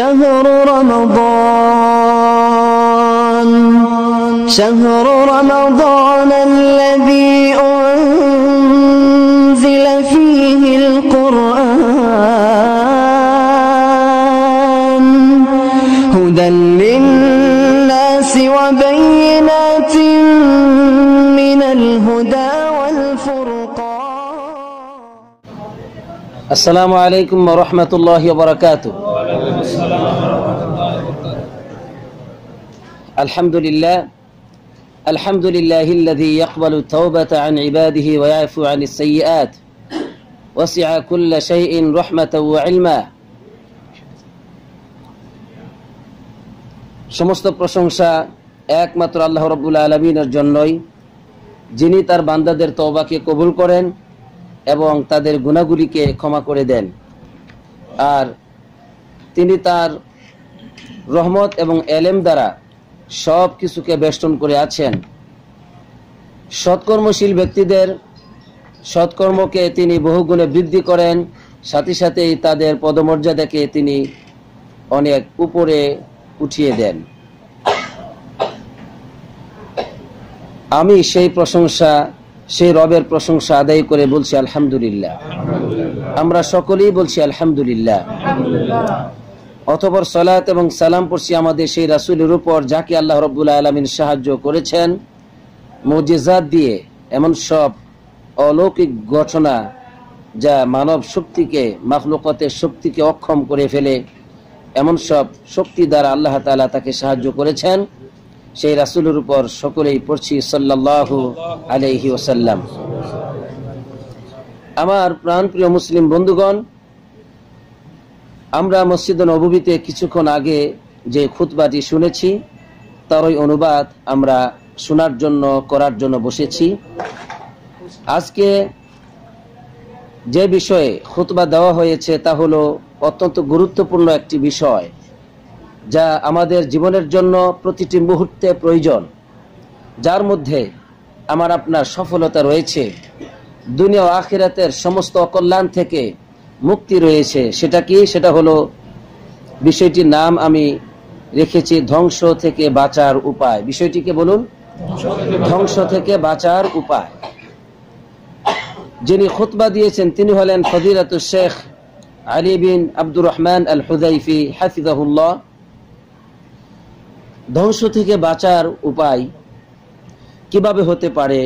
شهر رمضان شهر رمضان الذي أنزل فيه القرآن هدى للناس وبينات من الهدى والفرقان السلام عليكم ورحمة الله وبركاته الحمد لله الحمد لله الذي يقبل التوبة عن عباده ويعفو عن السيئات وسع كل شيء رحمة وعلما সমস্ত প্রশংসা একমাত্র আল্লাহ রব্বুল আলমিনের জন্যই যিনি তার বান্দাদের তওবাকে কবুল করেন এবং তাদের গুণাগুলিকে ক্ষমা করে দেন আর তিনি তার রহমত এবং এলেম দ্বারা সব কিছুকে বেষ্টন করে আছেন সৎকর্মশীল ব্যক্তিদের সৎকর্মকে তিনি বহুগুণে বৃদ্ধি করেন সাথে সাথেই তাদের পদমর্যাদাকে তিনি অনেক উপরে উঠিয়ে দেন আমি সেই প্রশংসা সেই রবের প্রশংসা আদায় করে বলছি আলহামদুলিল্লাহ আমরা সকলেই বলছি আলহামদুলিল্লাহ অথবর সলাত এবং সালাম পড়ছি আমাদের সেই রাসুলের উপর যাকে আল্লাহ রব্বুল্লা আলমিন সাহায্য করেছেন মজিজাত দিয়ে এমন সব অলৌকিক ঘটনা যা মানব শক্তিকে মাফলুকতের শক্তিকে অক্ষম করে ফেলে এমন সব শক্তি দ্বারা আল্লাহ তালা তাকে সাহায্য করেছেন সেই রাসুলের উপর সকলেই পড়ছি সাল্লাহ আলহি ওসাল্লাম আমার প্রাণপ্রিয় মুসলিম বন্ধুগণ আমরা মসজিদ নবীতে কিছুক্ষণ আগে যে খুতবাটি শুনেছি তার ওই অনুবাদ আমরা শোনার জন্য করার জন্য বসেছি আজকে যে বিষয়ে খুতবা দেওয়া হয়েছে তা হলো অত্যন্ত গুরুত্বপূর্ণ একটি বিষয় যা আমাদের জীবনের জন্য প্রতিটি মুহূর্তে প্রয়োজন যার মধ্যে আমার আপনার সফলতা রয়েছে দুনিয়া আখিরাতের সমস্ত অকল্যাণ থেকে মুক্তি রয়েছে সেটা কি সেটা হলো বিষয়টির নাম আমি রেখেছি ধ্বংস থেকে বাঁচার উপায় বিষয়টিকে বলুন ধ্বংস থেকে বাঁচার উপায় যিনি খুতবা দিয়েছেন তিনি হলেন ফজিরাত শেখ আলী বিন আব্দুর রহমান আল হুজাইফি হাফিজাহুল্লাহ ধ্বংস থেকে বাঁচার উপায় কিভাবে হতে পারে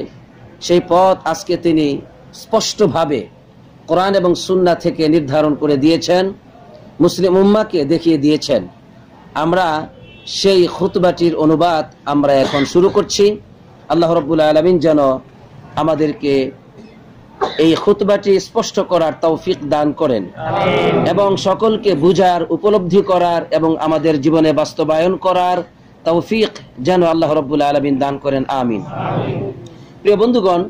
সেই পথ আজকে তিনি স্পষ্টভাবে কোরআন এবং সুন্না থেকে নির্ধারণ করে দিয়েছেন মুসলিম উম্মাকে দেখিয়ে দিয়েছেন আমরা সেই খুতবাটির অনুবাদ আমরা এখন শুরু করছি আল্লাহ রব্বুল আলমিন যেন আমাদেরকে এই খুতবাটি স্পষ্ট করার তৌফিক দান করেন এবং সকলকে বুঝার উপলব্ধি করার এবং আমাদের জীবনে বাস্তবায়ন করার তৌফিক যেন আল্লাহ রবুল্লা আলমিন দান করেন আমিন প্রিয় বন্ধুগণ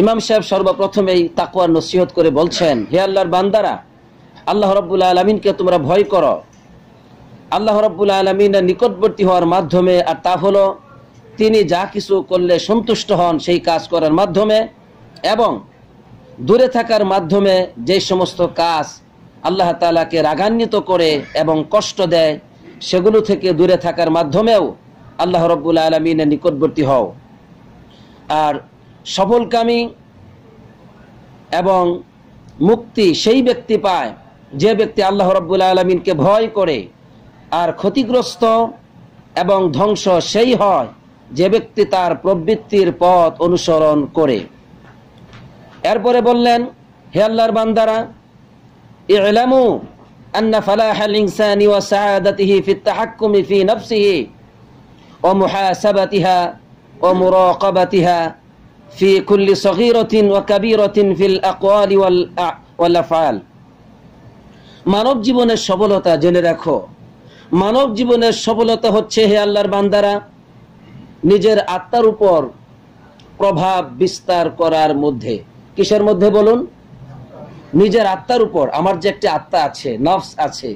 ইমাম সাহেব সর্বপ্রথমেই তাকুয়ার নসিহত করে বলছেন হে আল্লাহর বান্দারা আল্লাহ রব্বুল্লা আলমিনকে তোমরা ভয় করো আল্লাহ রব্বুল্লা আলমিনের নিকটবর্তী হওয়ার মাধ্যমে আর তা হলো তিনি যা কিছু করলে সন্তুষ্ট হন সেই কাজ করার মাধ্যমে এবং দূরে থাকার মাধ্যমে যে সমস্ত কাজ আল্লাহ তালাকে রাগান্বিত করে এবং কষ্ট দেয় সেগুলো থেকে দূরে থাকার মাধ্যমেও আল্লাহ রব্বুল আলমিনের নিকটবর্তী হও আর সফলকামী এবং মুক্তি সেই ব্যক্তি পায় যে ব্যক্তি আল্লাহ রব্বুল আলমিনকে ভয় করে আর ক্ষতিগ্রস্ত এবং ধ্বংস সেই হয় যে ব্যক্তি তার প্রবৃত্তির পথ অনুসরণ করে এরপরে বললেন হে আল্লাহর বান্দারা ইলামু আন্না ফালাহ ইনসানি ওয়া সাআদাতিহি ফিত তাহাক্কুমি ফি নাফসিহি ওয়া মুহাসাবাতিহা ওয়া মুরাকাবাতিহা في كل صغيرة وكبيرة في الأقوال والأفعال মানব জীবনের সফলতা জেনে রাখো মানব জীবনের সফলতা হচ্ছে হে আল্লাহর বান্দারা নিজের আত্মার উপর প্রভাব বিস্তার করার মধ্যে কিসের মধ্যে বলুন নিজের আত্মার উপর আমার যে একটি আত্মা আছে নফস আছে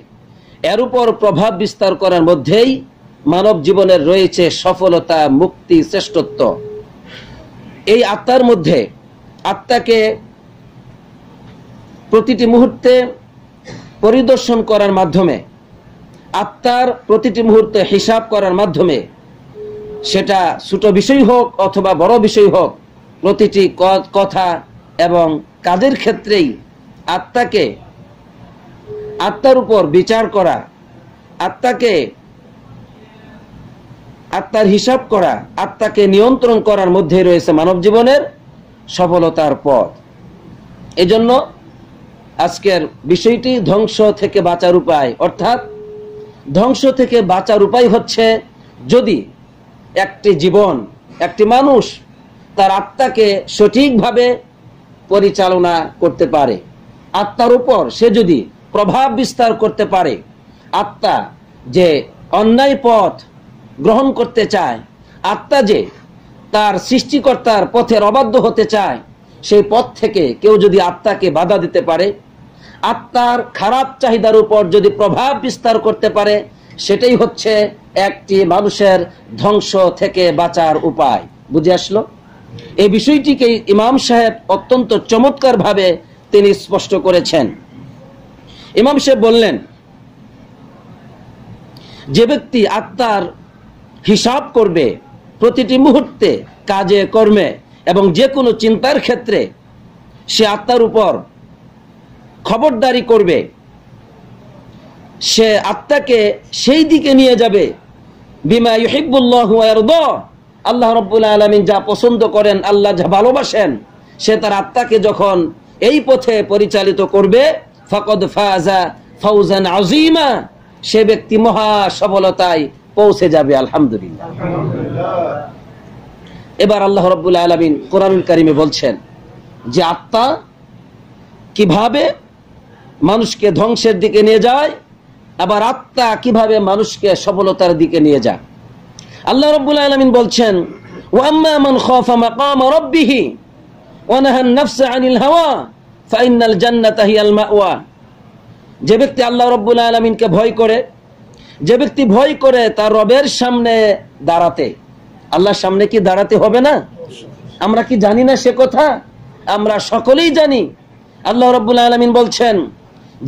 এর উপর প্রভাব বিস্তার করার মধ্যেই মানব জীবনের রয়েছে সফলতা মুক্তি শ্রেষ্ঠত্ব এই আত্মার মধ্যে আত্মাকে প্রতিটি মুহূর্তে পরিদর্শন করার মাধ্যমে আত্মার প্রতিটি মুহূর্তে হিসাব করার মাধ্যমে সেটা ছোট বিষয় হোক অথবা বড় বিষয় হোক প্রতিটি কথা এবং কাজের ক্ষেত্রেই আত্মাকে আত্মার উপর বিচার করা আত্মাকে আত্মার হিসাব করা আত্মাকে নিয়ন্ত্রণ করার মধ্যে রয়েছে মানব জীবনের সফলতার পথ এজন্য আজকের বিষয়টি ধ্বংস থেকে বাঁচার উপায় অর্থাৎ ধ্বংস থেকে বাঁচার উপায় হচ্ছে যদি একটি জীবন একটি মানুষ তার আত্মাকে সঠিকভাবে পরিচালনা করতে পারে আত্মার উপর সে যদি প্রভাব বিস্তার করতে পারে আত্মা যে অন্যায় পথ গ্রহণ করতে চায় আত্মা যে তার সৃষ্টিকর্তার পথের অবাধ্য হতে চায় সেই পথ থেকে কেউ যদি আত্মাকে বাধা দিতে পারে আত্মার খারাপ চাহিদার উপর যদি প্রভাব বিস্তার করতে পারে সেটাই হচ্ছে একটি মানুষের ধ্বংস থেকে বাঁচার উপায় বুঝে আসলো এই বিষয়টিকে ইমাম সাহেব অত্যন্ত চমৎকারভাবে তিনি স্পষ্ট করেছেন ইমাম সাহেব বললেন যে ব্যক্তি আত্মার হিসাব করবে প্রতিটি মুহূর্তে কাজে কর্মে এবং যে কোনো চিন্তার ক্ষেত্রে সে আত্মার উপর খবরদারি করবে সে আত্মাকে সেই দিকে নিয়ে যাবে বিমা ইহিবুল্লাহ আল্লাহ রবুল্লা আলমিন যা পছন্দ করেন আল্লাহ যা ভালোবাসেন সে তার আত্মাকে যখন এই পথে পরিচালিত করবে ফকদ ফাজা ফৌজান আজিমা সে ব্যক্তি মহা সফলতায় পৌঁছে যাবে আলহামদুলিল্লাহ এবার আল্লাহ রবুল্লা আলমিন কোরআনুল কারিমে বলছেন যে আত্মা কিভাবে মানুষকে ধ্বংসের দিকে নিয়ে যায় আবার আত্মা কিভাবে মানুষকে সফলতার দিকে নিয়ে যায় আল্লাহ রবুল্লা আলমিন বলছেন যে ব্যক্তি আল্লাহ রব্বুল আলমিনকে ভয় করে যে ব্যক্তি ভয় করে তার রবের সামনে দাঁড়াতে আল্লাহর সামনে কি দাঁড়াতে হবে না আমরা কি জানি না সে কথা আমরা সকলেই জানি আল্লাহ রব আলমিন বলছেন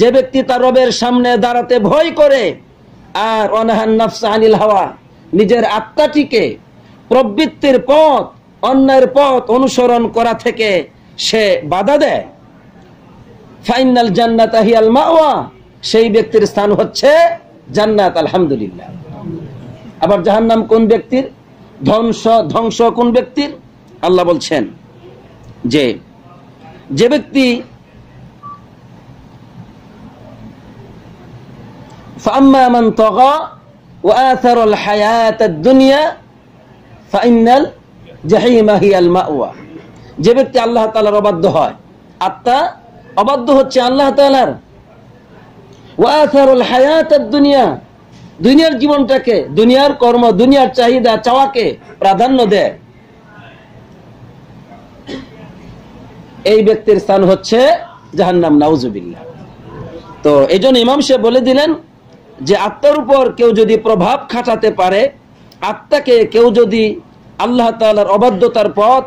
যে ব্যক্তি তার রবের সামনে দাঁড়াতে ভয় করে আর অনাহান হাওয়া নিজের আত্মাটিকে প্রবৃত্তির পথ অন্যের পথ অনুসরণ করা থেকে সে বাধা দেয় ফাইনাল জান্নাত মাওয়া সেই ব্যক্তির স্থান হচ্ছে জান্নাত আলহামদুলিল্লাহ আবার জাহান নাম কোন ব্যক্তির ধ্বংস ধ্বংস কোন ব্যক্তির আল্লাহ বলছেন যে যে ব্যক্তি যে ব্যক্তি আল্লাহ তাআলার অবাধ্য হয় আত্মা অবাধ্য হচ্ছে আল্লাহ তাআলার দুনিয়া দুনিয়ার জীবনটাকে দুনিয়ার কর্ম দুনিয়ার চাহিদা চাওয়াকে প্রাধান্য দেয় এই ব্যক্তির স্থান হচ্ছে নাম নাউজুবিল্লা তো এই জন্য ইমাম সে বলে দিলেন যে আত্মার উপর কেউ যদি প্রভাব খাটাতে পারে আত্মাকে কেউ যদি আল্লাহ তালার অবাধ্যতার পথ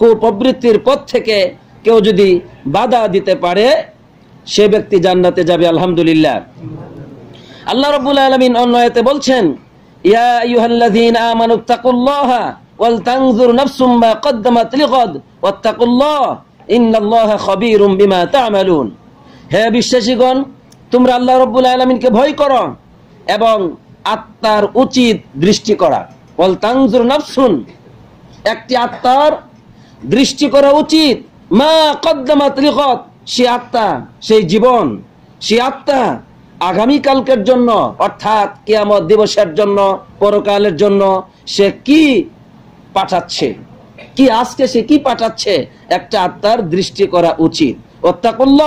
কুপ্রবৃত্তির পথ থেকে কেউ যদি বাধা দিতে পারে সে ব্যক্তি জান্নাতে যাবে আলহামদুলিল্লাহ আল্লাহ রব্বুল আলমিন অন্যতে বলছেন ইয়া আমানু তাকুল্লাহা ওয়াল কদ্দামাত ওয়াত্তাকুল্লাহ খাবীরুম বিমা হে বিশ্বাসীগণ তোমরা আল্লাহ রব্বুল আলমিনকে ভয় করো এবং আত্মার উচিত দৃষ্টি করা ওয়াল তানজুর নাফসুন একটি আত্মার দৃষ্টি করা উচিত মা কদ্দামাত লিগাদ সে আত্মা সেই জীবন সে আত্মা আগামীকালকের জন্য অর্থাৎ কেয়ামত দিবসের জন্য পরকালের জন্য সে কি পাঠাচ্ছে কি আজকে সে কি পাঠাচ্ছে একটা আত্মার দৃষ্টি করা উচিত অত্যাকল্ল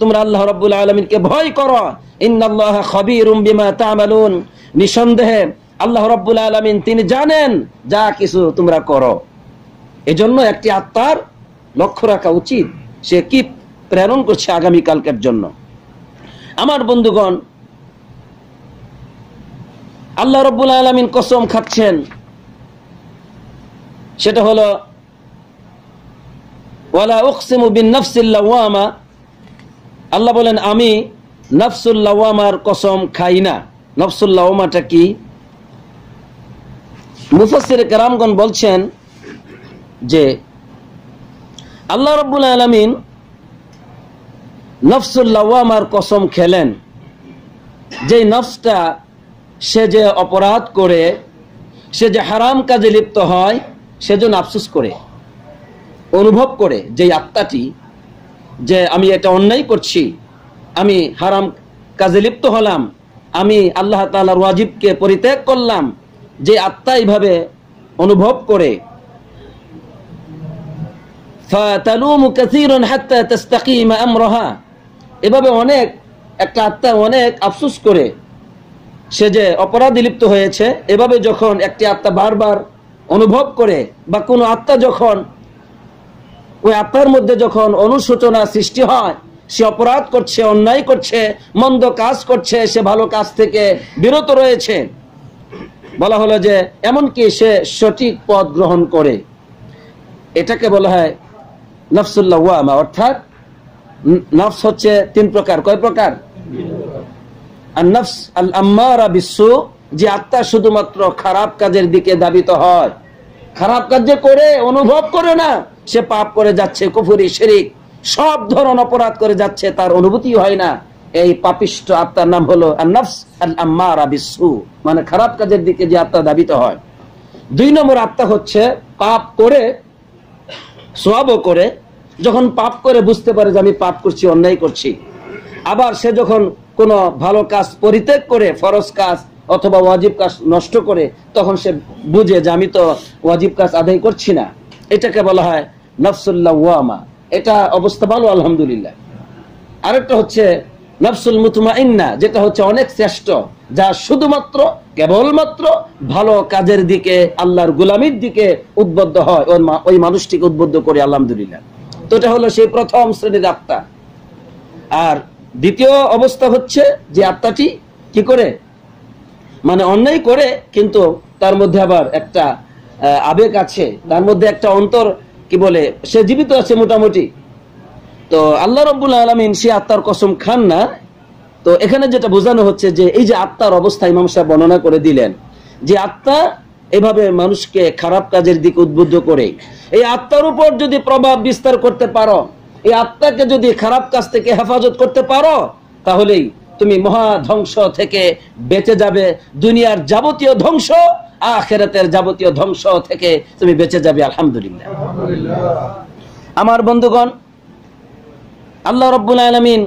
তোমরা আল্লাহ রব্বুল আলমিনকে ভয় করো ইন্নাল্লাহ খবির বিমা তামালুন নিঃসন্দেহে আল্লাহ রব্বুল আলমিন তিনি জানেন যা কিছু তোমরা করো এজন্য একটি আত্মার লক্ষ্য রাখা উচিত সে কি প্রেরণ করছে আগামী কালকের জন্য আমার বন্ধুগণ আল্লাহ রব্বুল আলমিন কসম খাচ্ছেন সেটা হলো ওয়ালা বিন নফসিল্লাওয়ামা আল্লাহ বলেন আমি নফসুল্লাওয়ামার কসম খাই না নফসুল্লাওয়ামাটা কি মুফসির কেরামগণ বলছেন যে আল্লাহ রব্বুল আলমিন নফসুল্লাওয়ামার কসম খেলেন যে নফসটা সে যে অপরাধ করে সে যে হারাম কাজে লিপ্ত হয় যেন আফসুস করে অনুভব করে যে আত্মাটি যে আমি এটা অন্যায় করছি আমি হারাম কাজে লিপ্ত হলাম আমি আল্লাহ তালা ওয়াজিবকে পরিত্যাগ করলাম যে আত্মা এইভাবে অনুভব করে তালুম كثير حتى تستقيم আমরহা এভাবে অনেক একটা আত্মা অনেক আফসুস করে সে যে অপরাধী লিপ্ত হয়েছে এভাবে যখন একটি আত্মা বারবার অনুভব করে বা কোনো আত্মা যখন ওই আত্মার মধ্যে যখন অনুশোচনা সৃষ্টি হয় সে অপরাধ করছে অন্যায় করছে মন্দ কাজ করছে সে ভালো কাজ থেকে বিরত রয়েছে বলা হলো যে এমনকি সে সঠিক পথ গ্রহণ করে এটাকে বলা হয় নফসুল্লাহ অর্থাৎ নফস হচ্ছে তিন প্রকার কয় প্রকার যে আত্মা শুধুমাত্র খারাপ কাজের দিকে দাবিত হয় খারাপ কাজ যে করে অনুভব করে না সে পাপ করে যাচ্ছে কুফুরি শেরিক সব ধরন অপরাধ করে যাচ্ছে তার অনুভূতি হয় না এই পাপিষ্ট আত্মার নাম হলো মানে খারাপ কাজের দিকে যে আত্মা দাবিত হয় দুই নম্বর আত্মা হচ্ছে পাপ করে সব করে যখন পাপ করে বুঝতে পারে যে আমি পাপ করছি অন্যায় করছি আবার সে যখন কোনো ভালো কাজ পরিত্যাগ করে ফরজ কাজ অথবা ওয়াজিব কাজ নষ্ট করে তখন সে বুঝে যে আমি তো ওয়াজিব কাজ আদায় করছি না এটাকে বলা হয় নফসুল্লাহ ওয়ামা এটা অবস্থা ভালো আলহামদুলিল্লাহ আরেকটা হচ্ছে নফসুল মুতুমা ইন্না যেটা হচ্ছে অনেক শ্রেষ্ঠ যা শুধুমাত্র কেবলমাত্র ভালো কাজের দিকে আল্লাহর গুলামির দিকে উদ্বুদ্ধ হয় ওই মানুষটিকে উদ্বুদ্ধ করে আলহামদুলিল্লাহ তো হলো সেই প্রথম শ্রেণীর আত্মা আর দ্বিতীয় অবস্থা হচ্ছে যে আত্মাটি কি করে মানে অন্যায় করে কিন্তু তার মধ্যে আবার একটা আবেগ আছে তার মধ্যে একটা অন্তর কি বলে সে জীবিত আছে মোটামুটি তো আল্লাহ রব্বুল আলমিন সে আত্মার কসম খান না তো এখানে যেটা বোঝানো হচ্ছে যে এই যে আত্মার অবস্থা ইমাম সাহেব বর্ণনা করে দিলেন যে আত্মা এভাবে মানুষকে খারাপ কাজের দিকে উদ্বুদ্ধ করে এই আত্মার উপর যদি প্রভাব বিস্তার করতে পারো এই আত্মাকে যদি খারাপ কাজ থেকে হেফাজত করতে পারো তাহলেই তুমি মহা ধ্বংস থেকে বেঁচে যাবে দুনিয়ার যাবতীয় ধ্বংস আখেরাতের যাবতীয় ধ্বংস থেকে তুমি বেঁচে যাবে আলহামদুলিল্লাহ আমার বন্ধুগণ আল্লাহ রব্বুল আলমিন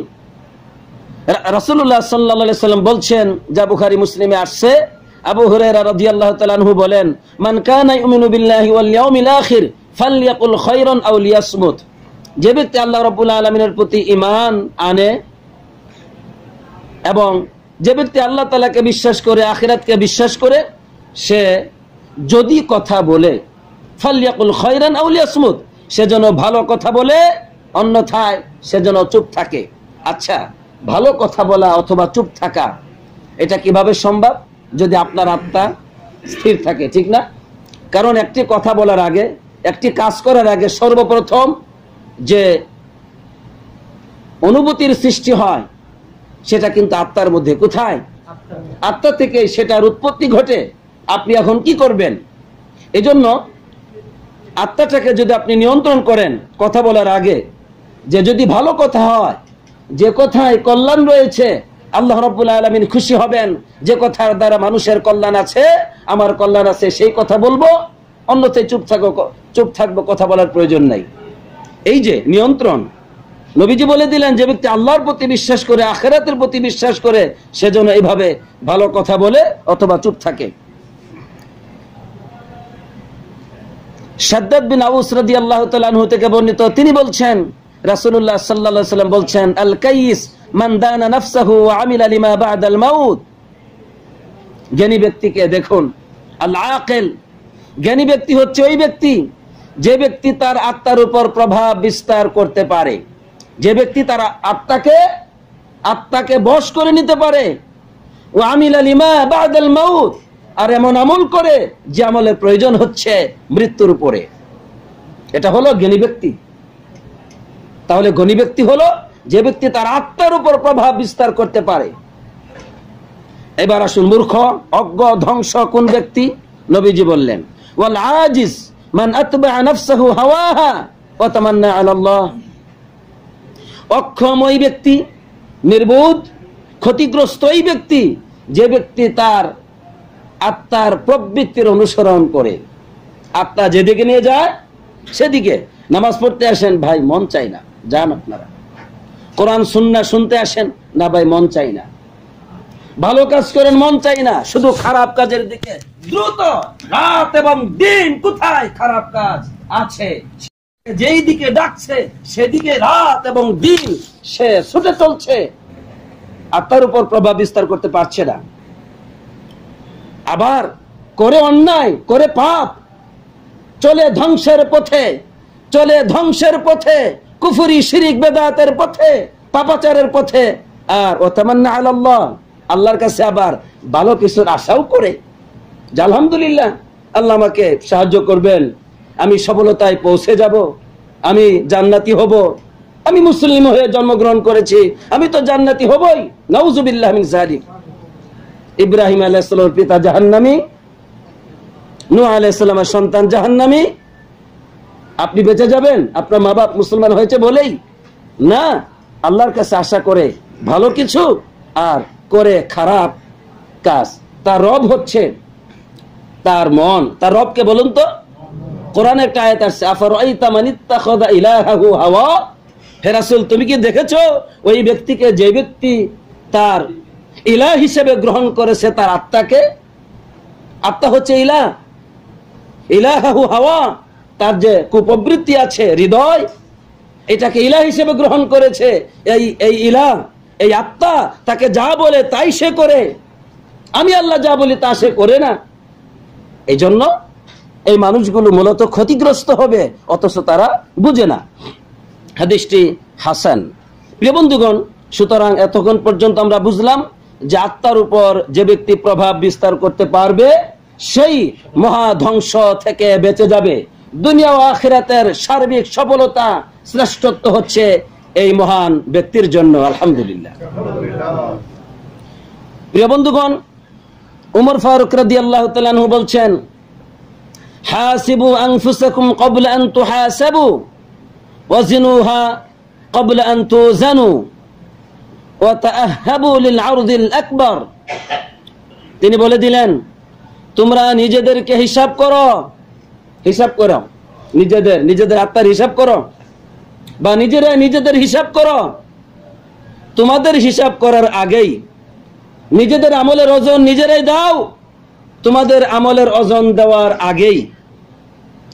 রসুল্লাহ সাল্লা সাল্লাম বলছেন যা বুখারি মুসলিমে আসছে আবু হুরাইরা রাদিয়াল্লাহু তাআলা আনহু বলেন মান কানা ইউমিনু বিল্লাহি ওয়াল ইয়াউমিল আখির ফালইয়াকুল খায়রান আও লিয়াসমুত যে ব্যক্তি আল্লাহ রাব্বুল আলামিনের প্রতি ঈমান আনে এবং যে ব্যক্তি আল্লাহ তাআলাকে বিশ্বাস করে আখিরাতকে বিশ্বাস করে সে যদি কথা বলে ফালইয়াকুল খায়রান আও লিয়াসমুত সে যেন ভালো কথা বলে অন্যথায় সে যেন চুপ থাকে আচ্ছা ভালো কথা বলা অথবা চুপ থাকা এটা কিভাবে সম্ভব যদি আপনার আত্মা স্থির থাকে ঠিক না কারণ একটি কথা বলার আগে একটি কাজ করার আগে সর্বপ্রথম যে অনুভূতির সৃষ্টি হয় সেটা কিন্তু আত্মার মধ্যে কোথায় আত্মা থেকে সেটার উৎপত্তি ঘটে আপনি এখন কি করবেন এজন্য আত্মাটাকে যদি আপনি নিয়ন্ত্রণ করেন কথা বলার আগে যে যদি ভালো কথা হয় যে কথায় কল্যাণ রয়েছে আল্লাহ রব্বুল আলমিন খুশি হবেন যে কথার দ্বারা মানুষের কল্যাণ আছে আমার কল্যাণ আছে সেই কথা বলবো অন্যতে চুপ থাকো চুপ থাকবো কথা বলার প্রয়োজন নাই এই যে নিয়ন্ত্রণ নবীজি বলে দিলেন যে ব্যক্তি আল্লাহর প্রতি বিশ্বাস করে আখেরাতের প্রতি বিশ্বাস করে সেজন্য এইভাবে ভালো কথা বলে অথবা চুপ থাকে সাদ্দাদ বিন আউস রাদি আল্লাহ তালু থেকে বর্ণিত তিনি বলছেন রাসুল্লাহ সাল্লা সাল্লাম বলছেন আল কাইস মান দানা নাফসাহু আমিলা আলিমা বাদাল মাউত জ্ঞানী ব্যক্তিকে দেখুন আল আকিল জ্ঞানী ব্যক্তি হচ্ছে ওই ব্যক্তি যে ব্যক্তি তার আত্মার উপর প্রভাব বিস্তার করতে পারে যে ব্যক্তি তার আত্মাকে আত্মাকে বশ করে নিতে পারে ও আমিল আলিমা বাদাল মাউত আর এমন আমল করে যে আমলের প্রয়োজন হচ্ছে মৃত্যুর উপরে এটা হলো জ্ঞানী ব্যক্তি তাহলে গণী ব্যক্তি হলো যে ব্যক্তি তার আত্মার উপর প্রভাব বিস্তার করতে পারে এবার আসুন মূর্খ অজ্ঞ ধ্বংস কোন ব্যক্তি নবীজি বললেন ওয়াল আজিজ মান আতবা নাফসাহু হাওয়াহা তামান্না আলাল্লাহ অক্ষম ওই ব্যক্তি নির্বোধ ক্ষতিগ্রস্ত ওই ব্যক্তি যে ব্যক্তি তার আত্মার প্রবৃত্তির অনুসরণ করে আত্মা যেদিকে নিয়ে যায় সেদিকে নামাজ পড়তে আসেন ভাই মন চাই না যান আপনারা কোরআন সুন্না শুনতে আসেন না ভাই মন চাই না ভালো কাজ করেন মন চাই না শুধু খারাপ কাজের দিকে দ্রুত রাত এবং দিন কোথায় খারাপ কাজ আছে যেই দিকে ডাকছে সেদিকে রাত এবং দিন সে ছুটে চলছে আর তার উপর প্রভাব বিস্তার করতে পারছে না আবার করে অন্যায় করে পাপ চলে ধ্বংসের পথে চলে ধ্বংসের পথে কুফুরি শিরিক বেদাতের পথে পাপাচারের পথে আর ও তামান্না আল্লাহ আল্লাহর কাছে আবার ভালো কিছুর আশাও করে যে আলহামদুলিল্লাহ আল্লাহ আমাকে সাহায্য করবেন আমি সফলতায় পৌঁছে যাব আমি জান্নাতি হব আমি মুসলিম হয়ে জন্মগ্রহণ করেছি আমি তো জান্নাতি হবই নাউজুবিল্লাহ মিন জালিক ইব্রাহিম আলাইহিস পিতা জাহান্নামি নুয়া আলাইহিস সালামের সন্তান জাহান্নামী আপনি বেঁচে যাবেন আপনার মা বাপ মুসলমান হয়েছে বলেই না আল্লাহর কাছে আশা করে ভালো কিছু আর করে খারাপ কাজ তার রব হচ্ছে তার মন তার রবকে বলুন তো কোরআন একটা আয়াত হাওয়া ফেরাসুল তুমি কি দেখেছো ওই ব্যক্তিকে যে ব্যক্তি তার ইলা হিসেবে গ্রহণ করেছে তার আত্মাকে আত্মা হচ্ছে ইলা ইলাহু হাওয়া তার যে কুপ্রবৃত্তি আছে হৃদয় এটাকে ইলা হিসেবে গ্রহণ করেছে এই এই ইলা এই আত্মা তাকে যা বলে তাই সে করে আমি আল্লাহ যা বলি তা সে করে না এই জন্য এই মানুষগুলো মূলত ক্ষতিগ্রস্ত হবে অথচ তারা বুঝে না হাদিসটি হাসান প্রিয় বন্ধুগণ সুতরাং এতক্ষণ পর্যন্ত আমরা বুঝলাম যে আত্মার উপর যে ব্যক্তি প্রভাব বিস্তার করতে পারবে সেই মহা ধ্বংস থেকে বেঁচে যাবে দুনিয়া ও আখিরাতের সার্বিক সফলতা শ্রেষ্ঠত্ব হচ্ছে এই মহান ব্যক্তির জন্য আলহামদুলিল্লাহ প্রিয় বন্ধুগণ উমর ফারুক রাদি আল্লাহ তালু বলছেন হাসিবু আংফুসাকুম কবল আন তুহাসাবু ওয়াজিনুহা কবল আন তুজানু ওয়া তাআহাবু লিল আরদিল আকবার তিনি বলে দিলেন তোমরা নিজেদেরকে হিসাব করো হিসাব করো নিজেদের নিজেদের আত্মার হিসাব করো বা নিজেরা নিজেদের হিসাব করো তোমাদের হিসাব করার আগেই নিজেদের আমলের ওজন নিজেরাই দাও তোমাদের আমলের ওজন দেওয়ার আগেই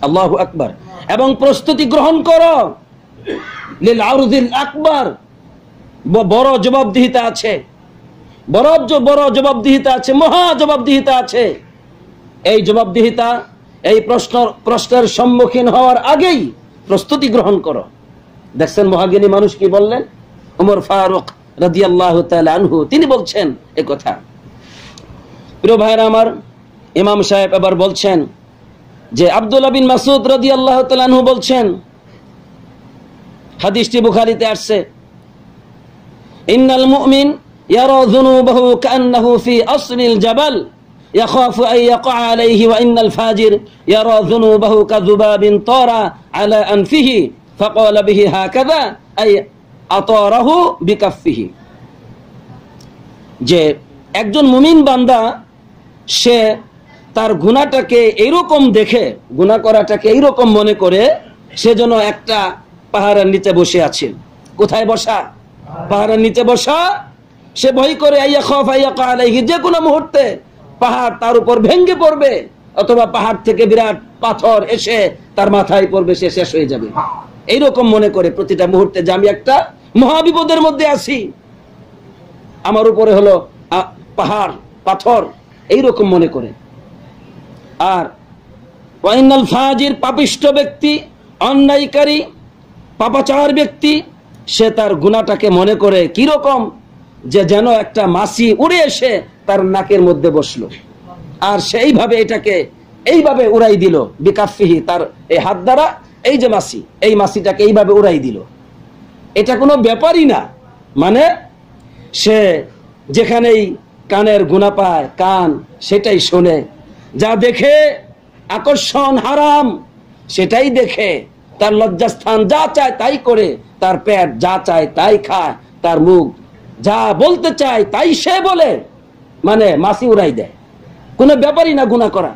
আল্লাহ আকবার এবং প্রস্তুতি গ্রহণ করো আকবার বড় জবাবদিহিতা আছে বড় বড় জবাবদিহিতা আছে মহা জবাবদিহিতা আছে এই জবাবদিহিতা এই প্রশ্ন প্রশ্নের সম্মুখীন হওয়ার আগেই প্রস্তুতি গ্রহণ করো দেখছেন মহাগিনী মানুষ কি বললেন উমর ফারুক আনহু তিনি বলছেন এ কথা প্রিয় ভাইরা আমার ইমাম সাহেব এবার বলছেন যে আব্দুল বিন মাসুদ রদি আল্লাহ তালু বলছেন হাদিসটি বুখারিতে আসছে ইন্নাল মুমিন ইয়ারা যুনুবাহু কান্নাহু ফি আসলিল জাবাল يخاف أن يقع عليه وإن الفاجر يرى ذنوبه كذباب طار على أنفه فقال به هكذا أي أطاره بكفه যে একজন মুমিন বান্দা সে তার গুণাটাকে এইরকম দেখে গুণা করাটাকে এইরকম মনে করে সে যেন একটা পাহাড়ের নিচে বসে আছে কোথায় বসা পাহাড়ের নিচে বসা সে ভয় করে আইয়া খাইয়া আইয়া যে কোনো মুহূর্তে পাহাড় তার উপর ভেঙ্গে পড়বে অথবা পাহাড় থেকে বিরাট পাথর এসে তার মাথায় পড়বে সে শেষ হয়ে যাবে এইরকম মনে করে প্রতিটা মুহূর্তে যে আমি একটা মহাবিপদের মধ্যে আছি আমার উপরে হলো পাহাড় পাথর এইরকম মনে করে আর ওয়াইনাল ফাজির পাপিষ্ট ব্যক্তি অন্যায়কারী পাপাচার ব্যক্তি সে তার গুণাটাকে মনে করে কিরকম যে যেন একটা মাসি উড়ে এসে তার নাকের মধ্যে বসলো আর সেইভাবে এটাকে এইভাবে উড়াই দিল বিকাফিহি তার এই হাত দ্বারা এই যে মাসি এই মাসিটাকে এইভাবে উড়াই দিল এটা কোনো ব্যাপারই না মানে সে যেখানেই কানের গুণা পায় কান সেটাই শোনে যা দেখে আকর্ষণ হারাম সেটাই দেখে তার লজ্জাস্থান যা চায় তাই করে তার পেট যা চায় তাই খায় তার মুখ যা বলতে চায় তাই সে বলে মানে মাসি উড়াই দেয় কোনো ব্যাপারই না গুণা করা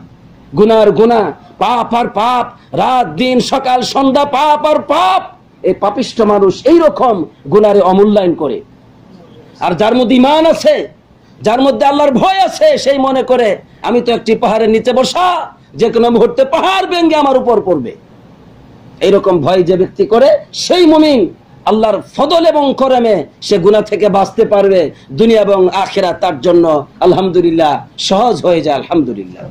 গুনার গুণা পাপ আর পাপ রাত দিন সকাল সন্ধ্যা পাপ আর পাপ এই পাপিষ্ট মানুষ এই রকম গুনারে অমূল্যায়ন করে আর যার মধ্যে ইমান আছে যার মধ্যে আল্লাহর ভয় আছে সেই মনে করে আমি তো একটি পাহাড়ের নিচে বসা যে কোনো মুহূর্তে পাহাড় ভেঙ্গে আমার উপর পড়বে এইরকম ভয় যে ব্যক্তি করে সেই মুমিন আল্লাহর ফদল এবং করমে সে গুণা থেকে বাঁচতে পারবে দুনিয়া এবং আখেরা তার জন্য আলহামদুলিল্লাহ সহজ হয়ে যায় আলহামদুলিল্লাহ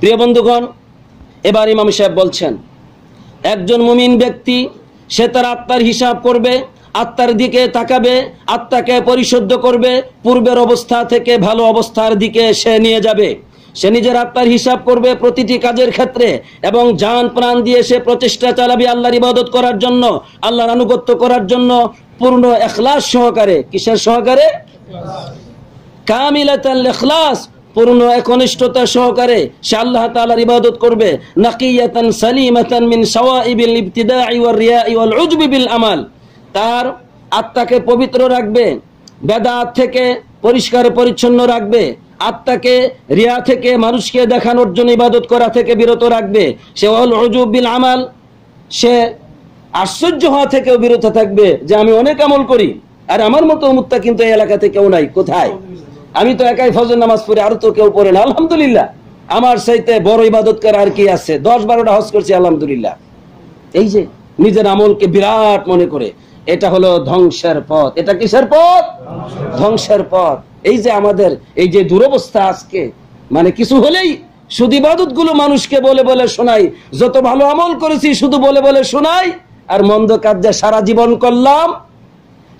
প্রিয় বন্ধুগণ এবার ইমাম সাহেব বলছেন একজন মুমিন ব্যক্তি সে তার আত্মার হিসাব করবে আত্মার দিকে তাকাবে আত্মাকে পরিশুদ্ধ করবে পূর্বের অবস্থা থেকে ভালো অবস্থার দিকে সে নিয়ে যাবে সে নিজের আত্মার হিসাব করবে প্রতিটি কাজের ক্ষেত্রে এবং যান প্রাণ দিয়ে সে প্রচেষ্টা চালাবে আল্লাহর ইবাদত করার জন্য আল্লাহর আনুগত্য করার জন্য পূর্ণ এখলাস সহকারে কিসের সহকারে কামিলাস পূর্ণ একনিষ্ঠতা সহকারে সে আল্লাহ তালার ইবাদত করবে নাকিয়াতান সালিমাতান মিন সাওয়াইবিল ইবতিদাই ওয়াল রিয়াই ওয়াল উজবি বিল আমাল তার আত্মাকে পবিত্র রাখবে বেদাত থেকে পরিষ্কার পরিচ্ছন্ন রাখবে আত্মাকে রিয়া থেকে মানুষকে দেখানোর জন্য ইবাদত করা থেকে বিরত রাখবে সে অল বিল আমাল সে আশ্চর্য হওয়া থেকেও বিরত থাকবে যে আমি অনেক আমল করি আর আমার মতো মুক্তা কিন্তু এই এলাকাতে কেউ নাই কোথায় আমি তো একাই ফজর নামাজ পড়ি আর তো কেউ পড়ে না আলহামদুলিল্লাহ আমার সাইতে বড় ইবাদত করে আর কি আছে দশ বারোটা হজ করছি আলহামদুলিল্লাহ এই যে নিজের আমলকে বিরাট মনে করে এটা হলো ধ্বংসের পথ এটা কিসের পথ ধ্বংসের পথ এই যে আমাদের এই যে দুরবস্থা আজকে মানে কিছু হলেই শুধু ইবাদত গুলো মানুষকে বলে বলে শোনাই যত ভালো আমল করেছি শুধু বলে বলে শোনাই আর মন্দ কাজ সারা জীবন করলাম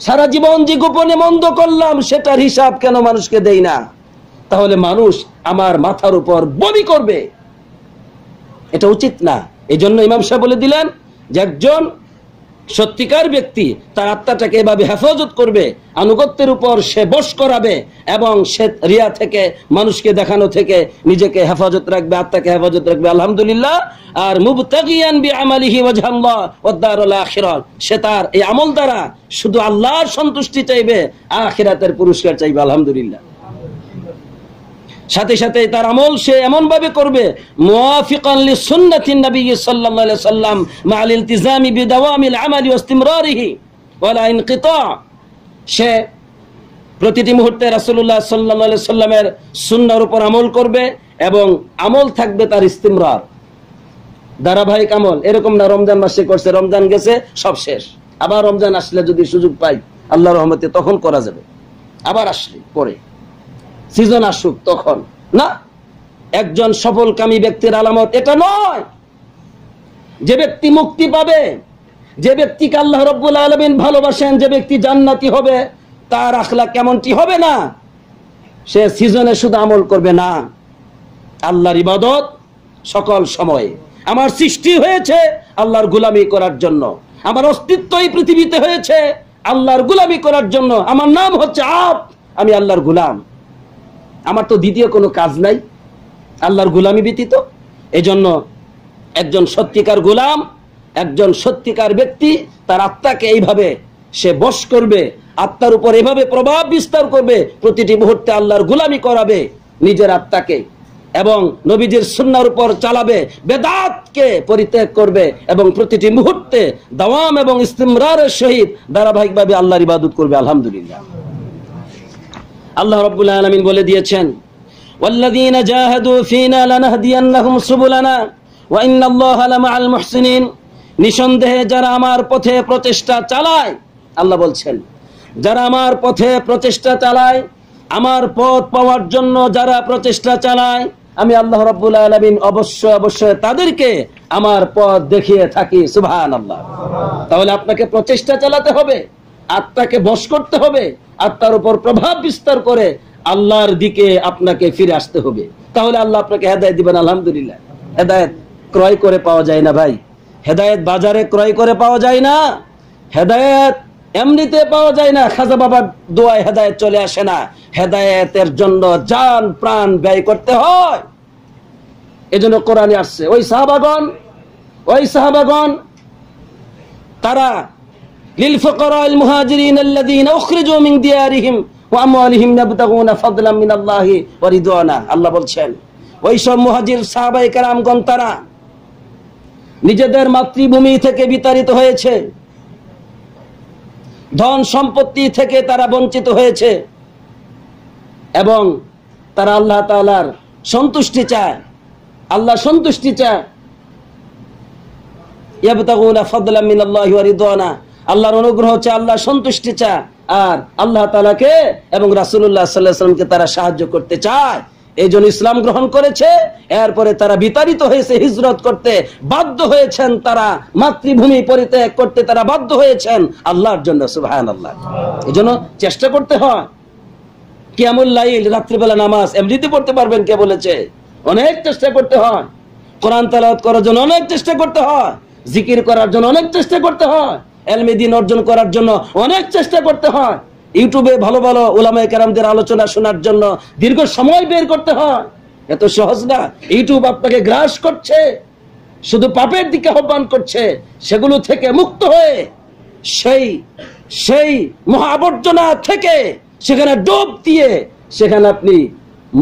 সারা জীবন যে গোপনে মন্দ করলাম সেটার হিসাব কেন মানুষকে দেই না তাহলে মানুষ আমার মাথার উপর বমি করবে এটা উচিত না এই জন্য ইমাম সাহেব বলে দিলেন যে একজন সত্যিকার ব্যক্তি তার আত্মাটাকে এভাবে হেফাজত করবে আনুগত্যের উপর সে বস করাবে এবং সে রিয়া থেকে মানুষকে দেখানো থেকে নিজেকে হেফাজত রাখবে আত্মাকে হেফাজত রাখবে আলহামদুলিল্লাহ আর মুবতাগিয়ান সে তার এই আমল দ্বারা শুধু আল্লাহর সন্তুষ্টি চাইবে আখিরাতের পুরস্কার চাইবে আলহামদুলিল্লাহ সাথে সাথে তার আমল সে এমনভাবে করবে সাল্লাম সে প্রতিটি মুহূর্তে রাসুল্লাহ সাল্লাম আল্লাহ সাল্লামের সুন্নার উপর আমল করবে এবং আমল থাকবে তার ইস্তিমরার ধারাবাহিক আমল এরকম না রমজান মাসে করছে রমজান গেছে সব শেষ আবার রমজান আসলে যদি সুযোগ পাই আল্লাহ রহমতে তখন করা যাবে আবার আসলে পরে সিজন আসুক তখন না একজন সফলকামী ব্যক্তির আলামত এটা নয় যে ব্যক্তি মুক্তি পাবে যে ব্যক্তিকে আল্লাহ রব্বুল আলমিন ভালোবাসেন যে ব্যক্তি জান্নাতি হবে তার আখলা কেমনটি হবে না সে সিজনে শুধু আমল করবে না আল্লাহর ইবাদত সকল সময়ে আমার সৃষ্টি হয়েছে আল্লাহর গুলামি করার জন্য আমার অস্তিত্ব এই পৃথিবীতে হয়েছে আল্লাহর গুলামি করার জন্য আমার নাম হচ্ছে আপ আমি আল্লাহর গুলাম আমার তো দ্বিতীয় কোনো কাজ নাই আল্লাহর গুলামি ব্যতীত এজন্য একজন সত্যিকার গোলাম একজন সত্যিকার ব্যক্তি তার আত্মাকে এইভাবে সে বশ করবে আত্মার উপর এভাবে প্রভাব বিস্তার করবে প্রতিটি মুহূর্তে আল্লাহর গুলামি করাবে নিজের আত্মাকে এবং নবীজির সুন্নার উপর চালাবে বেদাতকে পরিত্যাগ করবে এবং প্রতিটি মুহূর্তে দাওয়াম এবং ইস্তিমরারের সহিত ধারাবাহিকভাবে আল্লাহর ইবাদত করবে আলহামদুলিল্লাহ আল্লাহ রব্বুল আলমিন বলে দিয়েছেন والذين جاهدوا فينا لنهدينهم سبلنا وإن الله لمع المحسنين নিঃসন্দেহে যারা আমার পথে প্রচেষ্টা চালায় আল্লাহ বলছেন যারা আমার পথে প্রচেষ্টা চালায় আমার পথ পাওয়ার জন্য যারা প্রচেষ্টা চালায় আমি আল্লাহ রব্বুল আলমিন অবশ্য অবশ্যই তাদেরকে আমার পথ দেখিয়ে থাকি সুবাহ আল্লাহ তাহলে আপনাকে প্রচেষ্টা চালাতে হবে আত্মাকে বস করতে হবে আত্মার উপর প্রভাব বিস্তার করে আল্লাহর দিকে আপনাকে ফিরে আসতে হবে তাহলে আল্লাহ আপনাকে হেদায়ত দিবেন আলহামদুলিল্লাহ হেদায়ত ক্রয় করে পাওয়া যায় না ভাই হেদায়ত বাজারে ক্রয় করে পাওয়া যায় না হেদায়ত এমনিতে পাওয়া যায় না খাজা বাবার দোয়ায় হেদায়ত চলে আসে না হেদায়তের জন্য যান প্রাণ ব্যয় করতে হয় এজন্য কোরআনে আসছে ওই সাহাবাগন ওই সাহাবাগন তারা للفقراء المهاجرين الذين أخرجوا من ديارهم وأموالهم يبتغون فضلا من الله ورضوانا الله বলছেন ওই সব মুহাজির সাহাবাই کرامগণ তারা নিজেদের মাতৃভূমি থেকে বিতাড়িত হয়েছে ধন সম্পত্তি থেকে তারা বঞ্চিত হয়েছে এবং তারা আল্লাহ তাআলার সন্তুষ্টি চায় আল্লাহ সন্তুষ্টি চায় ইয়াবতাগুনা ফাদলা মিন আল্লাহি ওয়া রিদওয়ানা আল্লাহর অনুগ্রহ চা আল্লাহ সন্তুষ্টি চা আর আল্লাহ তালাকে এবং রাসুল্লাহ সাল্লাহামকে তারা সাহায্য করতে চায় এই জন্য ইসলাম গ্রহণ করেছে এরপরে তারা বিতাড়িত হয়েছে হিজরত করতে বাধ্য হয়েছেন তারা মাতৃভূমি পরিত্যাগ করতে তারা বাধ্য হয়েছেন আল্লাহর জন্য সুবাহ আল্লাহ এই জন্য চেষ্টা করতে হয় কেমন লাইল রাত্রিবেলা নামাজ এমনিতে পড়তে পারবেন কে বলেছে অনেক চেষ্টা করতে হয় কোরআন তালাওয়াত করার জন্য অনেক চেষ্টা করতে হয় জিকির করার জন্য অনেক চেষ্টা করতে হয় এলমেদিন অর্জন করার জন্য অনেক চেষ্টা করতে হয় ইউটিউবে ভালো ভালো ওলামায় কেরামদের আলোচনা শোনার জন্য দীর্ঘ সময় বের করতে হয় এত সহজ না ইউটিউব আপনাকে গ্রাস করছে শুধু পাপের দিকে আহ্বান করছে সেগুলো থেকে মুক্ত হয়ে সেই সেই মহা আবর্জনা থেকে সেখানে ডোব দিয়ে সেখানে আপনি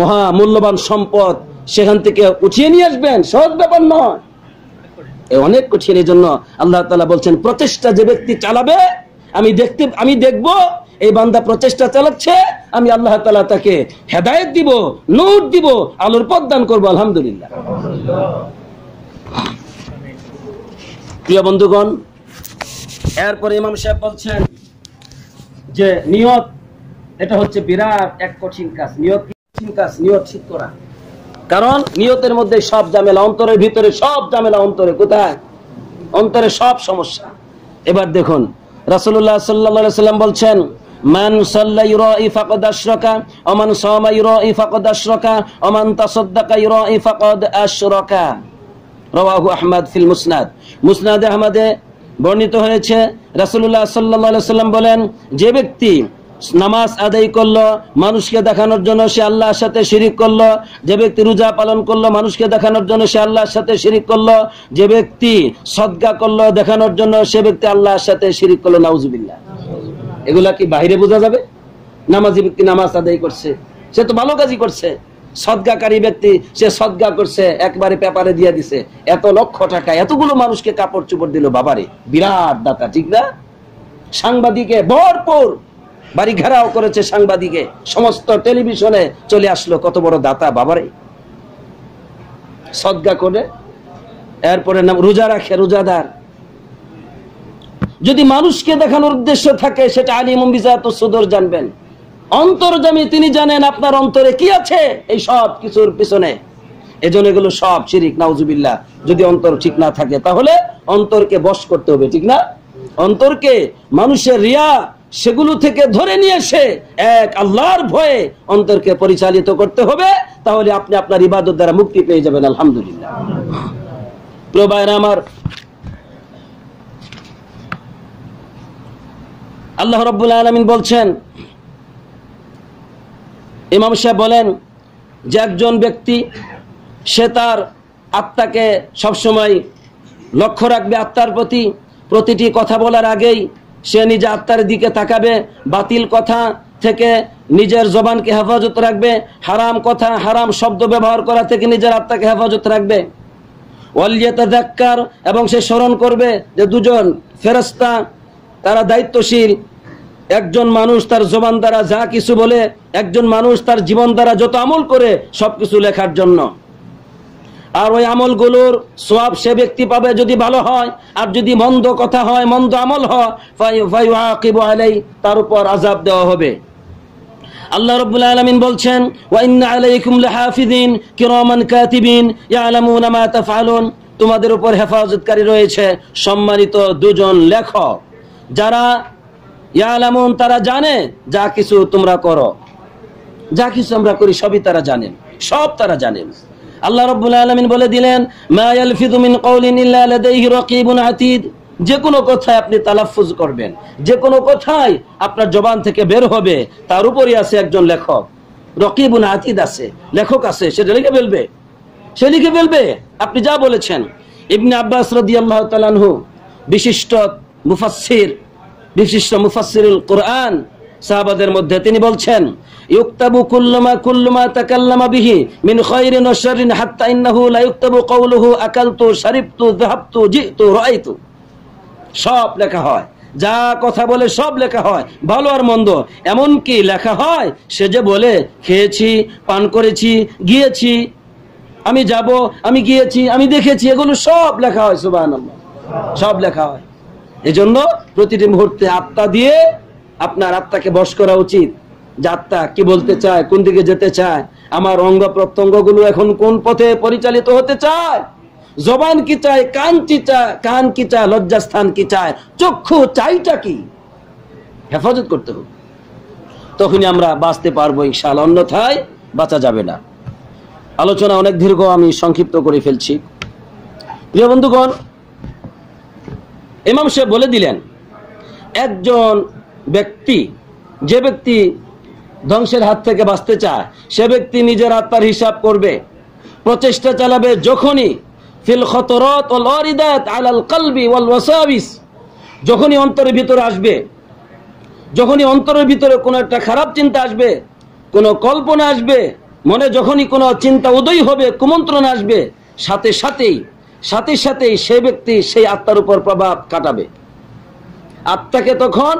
মহা মূল্যবান সম্পদ সেখান থেকে উঠিয়ে নিয়ে আসবেন সহজ ব্যাপার নয় অনেক কঠিন এই জন্য আল্লাহ তালা বলছেন প্রচেষ্টা যে ব্যক্তি চালাবে আমি দেখতে আমি দেখব এই বান্দা প্রচেষ্টা চালাচ্ছে আমি আল্লাহ তালা তাকে হেদায়ত দিব নূর দিব আলোর পথ দান করবো আলহামদুলিল্লাহ প্রিয় বন্ধুগণ এরপরে ইমাম সাহেব বলছেন যে নিয়ত এটা হচ্ছে বিরাট এক কঠিন কাজ নিয়ত কঠিন কাজ নিয়ত ঠিক করা কারণ নিয়তের মধ্যে সব জামেলা অন্তরের ভিতরে সব জামেলা অন্তরে কোথায় অন্তরে সব সমস্যা এবার দেখুন রাসুল্লাহ সাল্লা সাল্লাম বলছেন মান সাল্লা ইউরাই ফাকাদ আশরাকা অমান সামা ইউরাই ফাকাদ আশরাকা ওমান তাসাদদাকা ইউরাই ফাকাদ আশরাকা রাওয়াহু আহমদ ফিল মুসনাদ মুসনাদে আহমদে বর্ণিত হয়েছে রাসুল্লাহ সাল্লাল্লাহু আলাইহি সাল্লাম বলেন যে ব্যক্তি নামাজ আদায় করলো মানুষকে দেখানোর জন্য সে আল্লাহর সাথে শিরিক করলো যে ব্যক্তি রোজা পালন করলো মানুষকে দেখানোর জন্য সে আল্লাহর সাথে শিরিক করলো যে ব্যক্তি সদ্গা করলো দেখানোর জন্য সে ব্যক্তি আল্লাহর সাথে শিরিক করলো নাউজুবিল্লাহ এগুলা কি বাহিরে বোঝা যাবে নামাজি ব্যক্তি নামাজ আদায় করছে সে তো ভালো কাজই করছে সদ্গাকারী ব্যক্তি সে সদ্গা করছে একবারে পেপারে দিয়ে দিছে এত লক্ষ টাকা এতগুলো মানুষকে কাপড় চুপড় দিল বাবারে বিরাট দাতা ঠিক না সাংবাদিকে ভরপুর বাড়ি ঘেরাও করেছে সাংবাদিকে সমস্ত টেলিভিশনে চলে আসলো কত বড় দাতা বাবারে সজ্ঞা করে এরপরে নাম রোজা রাখে রোজাদার যদি মানুষকে দেখানোর উদ্দেশ্য থাকে সেটা আলী তো সুদর জানবেন অন্তর্জামী তিনি জানেন আপনার অন্তরে কি আছে এই সব কিছুর পিছনে এজন্য এগুলো সব শিরিক নাউজুবিল্লা যদি অন্তর ঠিক না থাকে তাহলে অন্তরকে বশ করতে হবে ঠিক না অন্তরকে মানুষের রিয়া সেগুলো থেকে ধরে নিয়ে এসে এক আল্লাহর ভয়ে অন্তরকে পরিচালিত করতে হবে তাহলে আপনি আপনার ইবাদত দ্বারা মুক্তি পেয়ে যাবেন আলহামদুলিল্লাহ আমার আল্লাহ রব্বুল আলমিন বলছেন ইমাম সাহেব বলেন যে একজন ব্যক্তি সে তার আত্মাকে সবসময় লক্ষ্য রাখবে আত্মার প্রতি প্রতিটি কথা বলার আগেই সে নিজে আত্মার দিকে তাকাবে বাতিল কথা থেকে নিজের জবানকে হেফাজত রাখবে হারাম কথা হারাম শব্দ ব্যবহার করা থেকে নিজের আত্মাকে হেফাজত রাখবে ওয়ালিয়াতা ধাক্কার এবং সে স্মরণ করবে যে দুজন ফেরস্তা তারা দায়িত্বশীল একজন মানুষ তার জবান দ্বারা যা কিছু বলে একজন মানুষ তার জীবন দ্বারা যত আমল করে সবকিছু লেখার জন্য আর ওই আমলগুলোর সব সে ব্যক্তি পাবে যদি ভালো হয় আর যদি মন্দ কথা হয় মন্দ আমল হয় তার উপর আজাব দেওয়া হবে আল্লাহ রব আলামিন বলছেন তোমাদের উপর হেফাজতকারী রয়েছে সম্মানিত দুজন লেখক যারা ইয়ালামুন তারা জানে যা কিছু তোমরা করো যা কিছু আমরা করি সবই তারা জানেন সব তারা জানেন আল্লাহ রব্বুল আলমিন বলে দিলেন আতিদ যে কোনো কথায় আপনি তালাফুজ করবেন যে কোনো কথায় আপনার জবান থেকে বের হবে তার উপরই আছে একজন লেখক রকিবুন আতিদ আছে লেখক আছে সেটা লিখে ফেলবে সে লিখে ফেলবে আপনি যা বলেছেন ইবনে আব্বাস রদি আল্লাহ তালানহু বিশিষ্ট মুফাসির বিশিষ্ট মুফাসিরুল কোরআন সাহাবাদের মধ্যে তিনি বলছেন ইউক্তাবু কুল্লুমা কুল্লুমা তাকাল্লামা বিহি মিন খায়রিন ওয়া শাররিন হাত্তা ইন্নাহু লা ইউক্তাবু কওলুহু আকালতু শারিবতু যাহাবতু জিতু সব লেখা হয় যা কথা বলে সব লেখা হয় ভালো আর মন্দ এমন কি লেখা হয় সে যে বলে খেয়েছি পান করেছি গিয়েছি আমি যাব আমি গিয়েছি আমি দেখেছি এগুলো সব লেখা হয় সুবহানাল্লাহ সব লেখা হয় এজন্য প্রতিটি মুহূর্তে আত্মা দিয়ে আপনার আত্মাকে বস করা উচিত যাত্রা কি বলতে চায় কোন দিকে যেতে চায় আমার অঙ্গ প্রত্যঙ্গগুলো এখন কোন পথে পরিচালিত হতে চায় জবান কি চায় কান কি চায় কান কি চায় লজ্জাস্থান কি চায় চক্ষু চাইটা কি হেফাজত করতে হবে তখনই আমরা বাঁচতে পারবো ইনশাল অন্যথায় বাঁচা যাবে না আলোচনা অনেক দীর্ঘ আমি সংক্ষিপ্ত করে ফেলছি প্রিয় বন্ধুগণ এমাম সে বলে দিলেন একজন ব্যক্তি যে ব্যক্তি ধ্বংসের হাত থেকে বাঁচতে চায় সে ব্যক্তি নিজের আত্মার হিসাব করবে প্রচেষ্টা চালাবে যখনই ফিল খতরত ওল অরিদাত আলাল কালবি ওয়াল ওয়াসাবিস যখনই অন্তরের ভিতরে আসবে যখনই অন্তরের ভিতরে কোনো একটা খারাপ চিন্তা আসবে কোনো কল্পনা আসবে মনে যখনই কোনো চিন্তা উদয় হবে কুমন্ত্রণ আসবে সাথে সাথেই সাথে সাথেই সে ব্যক্তি সেই আত্মার উপর প্রভাব কাটাবে আত্মাকে তখন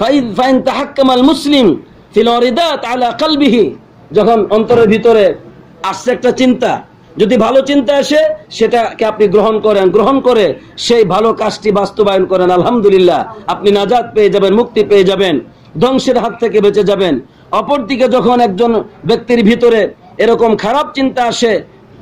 ফাইন ফাইন তাহাক্কামাল মুসলিম ফিল অরিদাত আলা কালবিহি যখন অন্তরের ভিতরে আসছে একটা চিন্তা যদি ভালো চিন্তা আসে সেটাকে আপনি গ্রহণ করেন গ্রহণ করে সেই ভালো কাজটি বাস্তবায়ন করেন আলহামদুলিল্লাহ আপনি নাজাদ পেয়ে যাবেন মুক্তি পেয়ে যাবেন ধ্বংসের হাত থেকে বেঁচে যাবেন অপরদিকে যখন একজন ব্যক্তির ভিতরে এরকম খারাপ চিন্তা আসে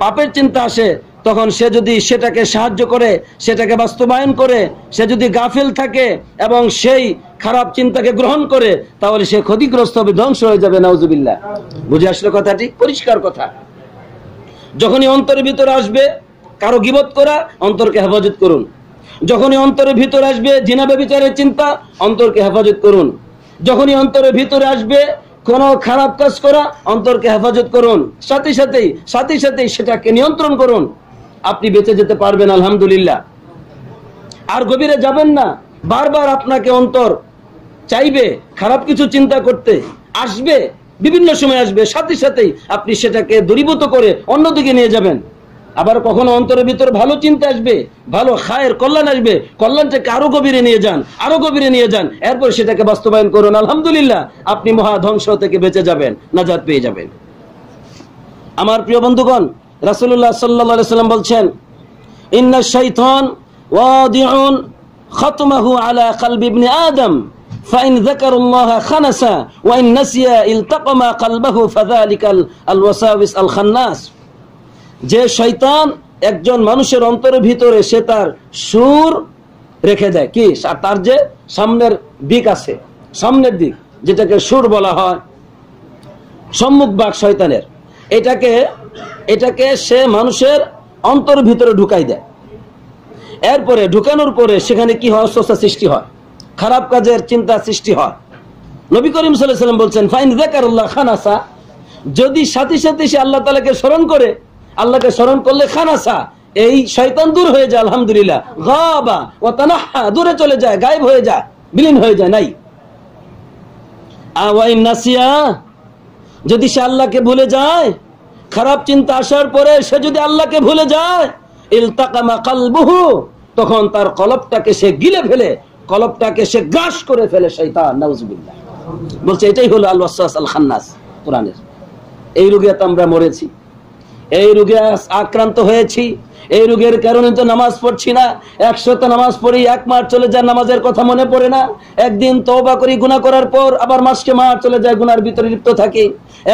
পাপের চিন্তা আসে তখন সে যদি সেটাকে সাহায্য করে সেটাকে বাস্তবায়ন করে সে যদি গাফিল থাকে এবং সেই খারাপ চিন্তাকে গ্রহণ করে তাহলে সে ক্ষতিগ্রস্ত হবে ধ্বংস হয়ে যাবে নাউজুবিল্লা বুঝে আসলো কথাটি পরিষ্কার কথা যখনই অন্তরের ভিতরে আসবে কারো গিবত করা অন্তরকে হেফাজত করুন যখনই অন্তরের ভিতর আসবে জিনাবে বিচারের চিন্তা অন্তরকে হেফাজত করুন যখনই অন্তরের ভিতরে আসবে কোন খারাপ কাজ করা অন্তরকে হেফাজত করুন সাথে সাথেই সাথে সাথেই সেটাকে নিয়ন্ত্রণ করুন আপনি বেঁচে যেতে পারবেন আলহামদুলিল্লাহ আর গভীরে যাবেন না বারবার আপনাকে অন্তর চাইবে খারাপ কিছু চিন্তা করতে আসবে বিভিন্ন সময় আসবে সাথে সাথেই আপনি সেটাকে দূরীভূত করে অন্যদিকে নিয়ে যাবেন আবার কখনো অন্তরের ভিতরে ভালো চিন্তা আসবে ভালো খায়ের কল্যাণ আসবে কল্যাণটাকে আরো গভীরে নিয়ে যান আরো গভীরে নিয়ে যান এরপর সেটাকে বাস্তবায়ন করুন আলহামদুলিল্লাহ আপনি মহা ধ্বংস থেকে বেঁচে যাবেন নাজাদ পেয়ে যাবেন আমার প্রিয় বন্ধুগণ রাসুল্লাহ সাল্লা সাল্লাম বলছেন ইন্না শৈথন ওয়াদিউন খতমাহু আলা কালবিবনে আদম فإن ذكر الله خنس وإن نسي التقم قلبه فذلك الوساوس الخناس যে শয়তান একজন মানুষের অন্তরের ভিতরে সে তার সুর রেখে দেয় কি তার যে সামনের দিক আছে সামনের দিক যেটাকে সুর বলা হয় সম্মুখ বাক শয়তানের এটাকে এটাকে সে মানুষের অন্তর ভিতরে ঢুকাই দেয় এরপরে ঢুকানোর পরে সেখানে কি হয় অস্বস্থা সৃষ্টি হয় খারাপ কাজের চিন্তা সৃষ্টি হয় নবী করিম সাল্লাম বলছেন ফাইন জাকারুল্লাহ খানাসা যদি সাথে সাথে সে আল্লাহ তালাকে স্মরণ করে আল্লাহকে স্মরণ করলে খানাসা এই শৈতান দূর হয়ে যায় আলহামদুলিল্লাহ গাবা ও তানাহা দূরে চলে যায় গায়েব হয়ে যায় বিলীন হয়ে যায় নাই আওয়াইন নাসিয়া যদি সে আল্লাহকে ভুলে যায় খারাপ চিন্তা আসার পরে সে যদি আল্লাহকে ভুলে যায় তখন তার কলপটাকে সে গিলে ফেলে কলপটাকে সে গ্রাস করে ফেলে শৈতান নাউজবিল্লাহ বলছে এটাই হলো আল্লাহ আল খান্নাস কোরআনের এই রোগে তো আমরা মরেছি এই রোগে আক্রান্ত হয়েছি এই রোগের কারণে তো নামাজ পড়ছি না একশত নামাজ পড়ি এক মাস চলে যায় নামাজের কথা মনে পড়ে না একদিন তওবা করি গুণা করার পর আবার মাসকে মার চলে যায় গুনার ভিতরে লিপ্ত থাকি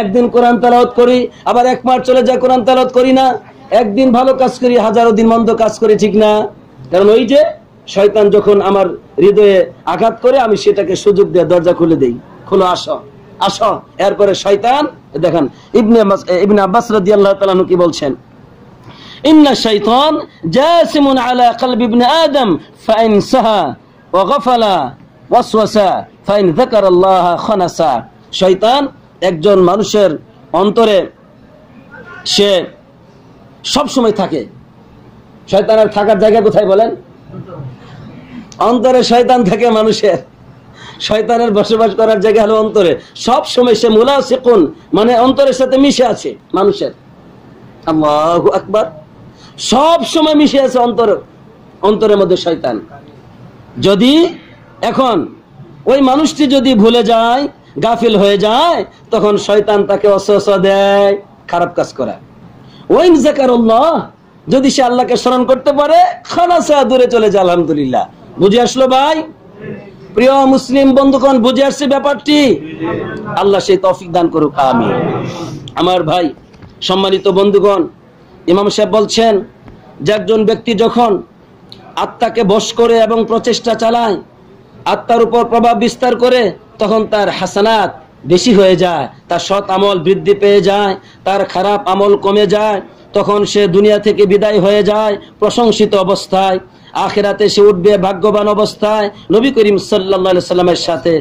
একদিন কোরআন তালাওত করি আবার এক মাস চলে যায় কোরআন তালাওত করি না একদিন ভালো কাজ করি হাজারো দিন মন্দ কাজ করি ঠিক না কারণ ওই যে শয়তান যখন আমার হৃদয়ে আঘাত করে আমি সেটাকে সুযোগ দিয়ে দরজা খুলে দেই খোলো আস আস এরপরে শয়তান দেখেন ইবনে ইবনে আব্বাস রাদিয়াল্লাহু তাআলা কি বলছেন ইন্না শৈতন জাসিমুন আলা কলবি ইবনে আদম ফাইন সাহা ও গফালা শয়তান একজন মানুষের অন্তরে সে সব সময় থাকে শয়তানের থাকার জায়গা কোথায় বলেন অন্তরে শয়তান থাকে মানুষের শয়তানের বসবাস করার জায়গা হলো অন্তরে সব সময় সে মুলা কোন মানে অন্তরের সাথে মিশে আছে মানুষের আল্লাহ আকবার সব সময় মিশে আছে অন্তর অন্তরের মধ্যে শয়তান যদি এখন ওই মানুষটি যদি ভুলে যায় গাফিল হয়ে যায় তখন শয়তান তাকে অসহস দেয় খারাপ কাজ করা ওই জাকারুল্লাহ যদি সে আল্লাহকে স্মরণ করতে পারে খানাসা দূরে চলে যায় আলহামদুলিল্লাহ বুঝে আসলো ভাই প্রিয় মুসলিম বন্ধুগণ বুঝে আসছে ব্যাপারটি আল্লাহ সেই তফিক দান করুক আমি আমার ভাই সম্মানিত বন্ধুগণ ইমাম সাহেব বলছেন যে একজন ব্যক্তি যখন আত্মাকে বস করে এবং প্রচেষ্টা চালায় আত্মার উপর প্রভাব বিস্তার করে তখন তার হাসানাত বেশি হয়ে যায় তার সৎ আমল বৃদ্ধি পেয়ে যায় তার খারাপ আমল কমে যায় তখন সে দুনিয়া থেকে বিদায় হয়ে যায় প্রশংসিত অবস্থায় আখেরাতে সে উঠবে ভাগ্যবান অবস্থায় নবী করিম সাল্লা সাল্লামের সাথে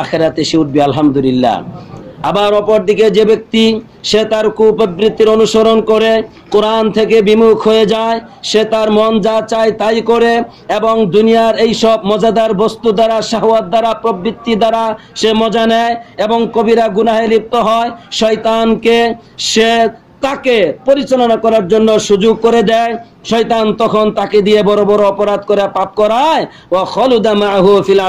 আখেরাতে সে উঠবে আলহামদুলিল্লাহ আবার অপরদিকে যে ব্যক্তি সে তার কুপ্রবৃত্তির অনুসরণ করে কোরআন থেকে বিমুখ হয়ে যায় সে তার মন যা চায় তাই করে এবং দুনিয়ার এই সব মজাদার বস্তু দ্বারা শাহওয়াত দ্বারা প্রবৃত্তি দ্বারা সে মজা নেয় এবং কবিরা গুনাহে লিপ্ত হয় শয়তানকে সে তাকে পরিচালনা করার জন্য সুযোগ করে দেয় শয়তান তখন তাকে দিয়ে বড় বড় অপরাধ করে পাপ করায় ও ফিল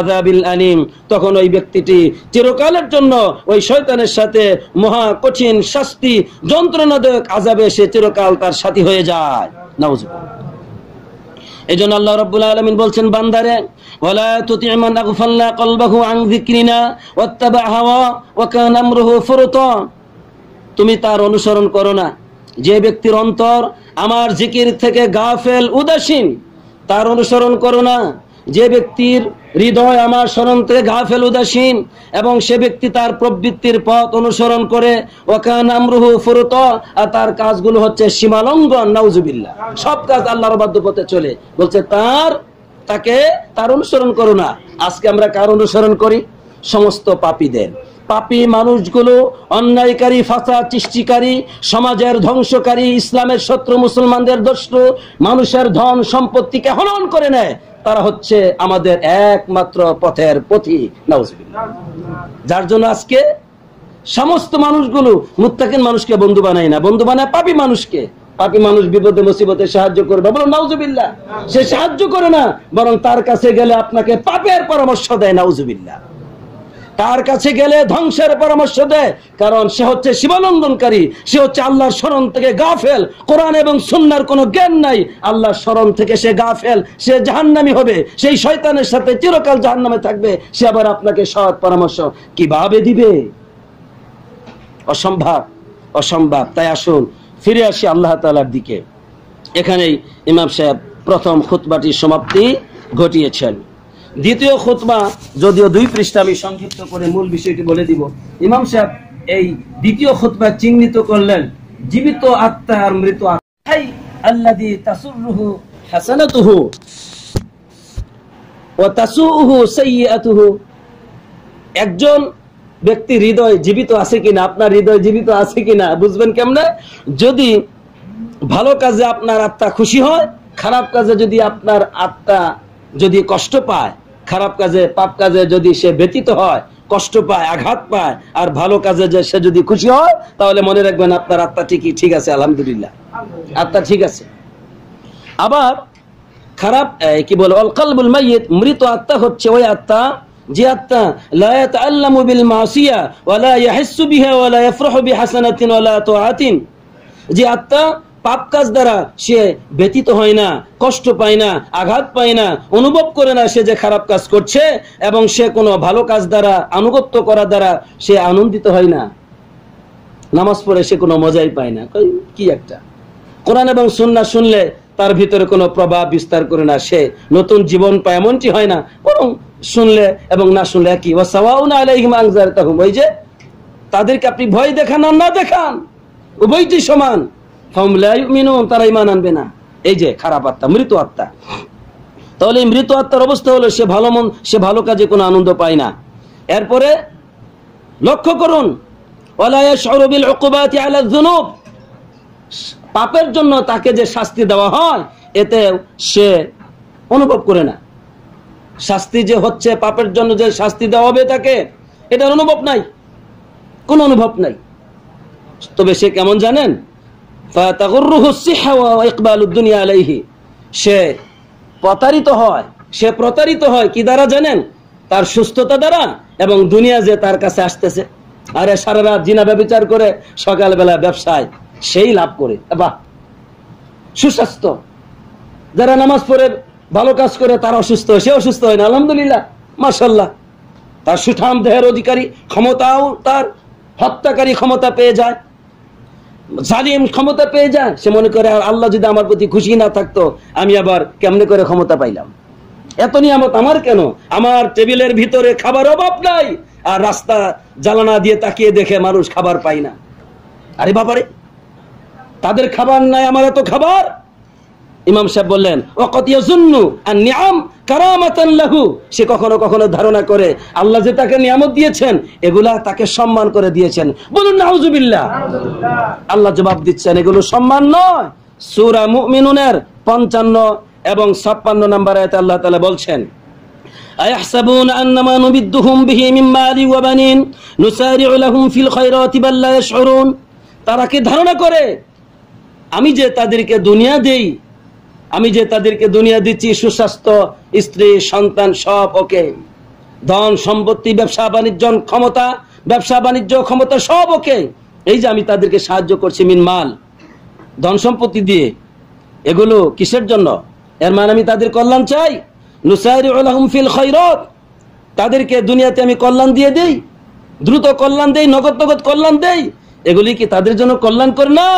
তখন ওই ব্যক্তিটি চিরকালের জন্য ওই শয়তানের সাথে মহা কঠিন শাস্তি যন্ত্রণাদায়ক আজাবে সে চিরকাল তার সাথী হয়ে যায় এই এজন্য আল্লাহ রাব্বুল বলছেন বান্দারে ওয়ালা তুতি মান কলবাহু হাওয়া ওয়া তুমি তার অনুসরণ করো না যে ব্যক্তির অন্তর আমার জিকির থেকে গাফেল উদাসীন তার অনুসরণ করো না যে ব্যক্তির হৃদয় আমার স্মরণ থেকে গা ফেল উদাসীন এবং সে ব্যক্তি তার প্রবৃত্তির পথ অনুসরণ করে আর তার কাজগুলো হচ্ছে সীমালঙ্গন নাউজুবিল্লা সব কাজ আল্লাহর বাধ্যপথে চলে বলছে তার তাকে তার অনুসরণ করো না আজকে আমরা কার অনুসরণ করি সমস্ত পাপীদের পাপি মানুষগুলো অন্যায়কারী ফাঁসা সৃষ্টিকারী সমাজের ধ্বংসকারী ইসলামের শত্রু মুসলমানদের দস্যু মানুষের ধন সম্পত্তিকে হনন করে নেয় তারা হচ্ছে আমাদের একমাত্র পথের পথি যার জন্য আজকে সমস্ত মানুষগুলো মুত্তাকিন মানুষকে বন্ধু বানায় না বন্ধু বানায় পাপি মানুষকে পাপি মানুষ বিপদে মুসিবতে সাহায্য করবে বলো নাউজুবিল্লা সে সাহায্য করে না বরং তার কাছে গেলে আপনাকে পাপের পরামর্শ দেয় নাউজুবিল্লা তার কাছে গেলে ধ্বংসের পরামর্শ দেয় কারণ সে হচ্ছে সীমালঙ্ঘনকারী সে হচ্ছে আল্লাহর স্মরণ থেকে গাফেল কোরআন এবং সুন্নার কোনো জ্ঞান নাই আল্লাহর স্মরণ থেকে সে গাফেল সে জাহান্নামি হবে সেই শয়তানের সাথে চিরকাল জাহান্নামে থাকবে সে আবার আপনাকে সৎ পরামর্শ কিভাবে দিবে অসম্ভব অসম্ভব তাই আসুন ফিরে আসি আল্লাহ তালার দিকে এখানেই ইমাম সাহেব প্রথম খুতবাটির সমাপ্তি ঘটিয়েছেন দ্বিতীয় খুতবা যদিও দুই পৃষ্ঠা আমি সংক্ষিপ্ত করে মূল বিষয়টি বলে দিব ইমাম সাহেব এই দ্বিতীয় খুতবা চিহ্নিত করলেন জীবিত আত্মা আর মৃত আত্মাই আল্লাদি তাসুরুহু হাসানাতুহু ও তাসুহু সাইয়াতুহু একজন ব্যক্তি হৃদয় জীবিত আছে কিনা আপনার হৃদয় জীবিত আছে কিনা বুঝবেন কেমনে যদি ভালো কাজে আপনার আত্মা খুশি হয় খারাপ কাজে যদি আপনার আত্মা যদি কষ্ট পায় খারাপ কাজে পাপ কাজে যদি সে ব্যতীত হয় কষ্ট পায় আঘাত পায় আর ভালো কাজে যে সে যদি খুশি হয় তাহলে মনে রাখবেন আপনার আত্মা ঠিকই ঠিক আছে আলহামদুলিল্লাহ আত্মা ঠিক আছে আবার খারাপ কি বলে অলকালবুল মাইয়িত মৃত আত্মা হচ্ছে ওই আত্মা যে আত্মা লা ইয়াতাআল্লামু বিল মাসিয়া ওয়া লা ইয়াহিসসু বিহা ওয়া লা ইয়াফরাহু বিহাসানাতিন ওয়া লা তাআতিন যে আত্মা পাপ কাজ দ্বারা সে ব্যতীত হয় না কষ্ট পায় না আঘাত পায় না অনুভব করে না সে যে খারাপ কাজ করছে এবং সে কোনো ভালো কাজ দ্বারা আনুগত্য করা দ্বারা সে আনন্দিত হয় না নামাজ পড়ে সে কোনো মজাই পায় না কি একটা কোরআন এবং সুন্না শুনলে তার ভিতরে কোনো প্রভাব বিস্তার করে না সে নতুন জীবন পায় এমনটি হয় না বরং শুনলে এবং না শুনলে একই ওই যে তাদেরকে আপনি ভয় দেখান আর না দেখান উভয়টি সমান তারা ইমান আনবে না এই যে খারাপ আত্মা মৃত আত্মা তাহলে মৃত আত্মার অবস্থা হলো সে ভালো মন সে ভালো কাজে কোনো আনন্দ পায় না এরপরে লক্ষ্য করুন পাপের জন্য তাকে যে শাস্তি দেওয়া হয় এতে সে অনুভব করে না শাস্তি যে হচ্ছে পাপের জন্য যে শাস্তি দেওয়া হবে তাকে এটার অনুভব নাই কোন অনুভব নাই তবে সে কেমন জানেন সে প্রতারিত হয় সে প্রতারিত হয় কি দ্বারা জানেন তার সুস্থতা দ্বারা এবং দুনিয়া যে তার কাছে আসতেছে আরে সারা রাত জিনা ব্যবচার করে সকালবেলা ব্যবসায় সেই লাভ করে বাহ সুস্বাস্থ্য যারা নামাজ পড়ে ভালো কাজ করে তার অসুস্থ সে অসুস্থ হয় না আলহামদুলিল্লাহ মাসাল্লাহ তার সুঠাম দেহের অধিকারী ক্ষমতাও তার হত্যাকারী ক্ষমতা পেয়ে যায় জালিম ক্ষমতা পেয়ে যায় সে মনে করে আল্লাহ যদি আমার প্রতি খুশি না থাকতো আমি আবার কেমনে করে ক্ষমতা পাইলাম এত নিয়ামত আমার কেন আমার টেবিলের ভিতরে খাবার অভাব নাই আর রাস্তা জ্বালানা দিয়ে তাকিয়ে দেখে মানুষ খাবার পায় না আরে বাবারে তাদের খাবার নাই আমার এত খাবার ইমাম সাহেব বললেন অকতিয়াজুন্নু আর নিয়াম কারামাতান লাহু সে কখনো কখনো ধারণা করে আল্লাহ যে তাকে নিয়ামত দিয়েছেন এগুলা তাকে সম্মান করে দিয়েছেন বলুন না হুজুবিল্লাহ আল্লাহ জবাব দিচ্ছেন এগুলো সম্মান নয় সুরা মুমিনুনের পঞ্চান্ন এবং ছাপ্পান্ন নম্বর আয়তে আল্লাহ তালা বলছেন أيحسبون أن ما نمدهم به من مال وبنين نسارع لهم في الخيرات بل لا يشعرون তারা কি ধারণা করে আমি যে তাদেরকে দুনিয়া দেই আমি যে তাদেরকে দুনিয়া দিচ্ছি সুস্বাস্থ্য স্ত্রী সন্তান সব ওকে ধন সম্পত্তি ব্যবসা বাণিজ্য ক্ষমতা ব্যবসা বাণিজ্য ক্ষমতা সব ওকে এই যে আমি তাদেরকে সাহায্য করছি মিন মাল ধন সম্পত্তি দিয়ে এগুলো কিসের জন্য এর মানে আমি তাদের কল্যাণ চাই ফিল খৈরত তাদেরকে দুনিয়াতে আমি কল্যাণ দিয়ে দেই দ্রুত কল্যাণ দেই নগদ নগদ কল্যাণ দেই এগুলি কি তাদের জন্য কল্যাণ করে না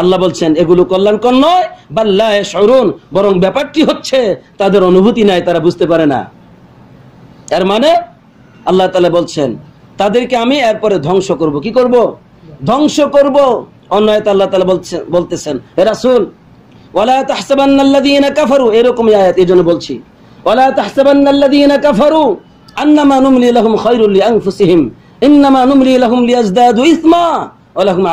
আল্লাহ বলছেন এগুলো কল্যাণকর নয় বাল্লায় সরুন বরং ব্যাপারটি হচ্ছে তাদের অনুভূতি নাই তারা বুঝতে পারে না এর মানে আল্লাহ তালা বলছেন তাদেরকে আমি এরপরে ধ্বংস করব কি করব ধ্বংস করব অন্যায় আল্লাহ তালা বলছেন বলতেছেন এ রাসুল ওলা কাফারু আয়াত এই জন্য বলছি ওলা তাহসাবান্না কাফারু আন্নামা নুমলি লাহুম খাইরুল্লি আংফুসিহিম ইন্নামা নুমলি লাহুম লিয়াজদাদু ইসমা ওলাহুম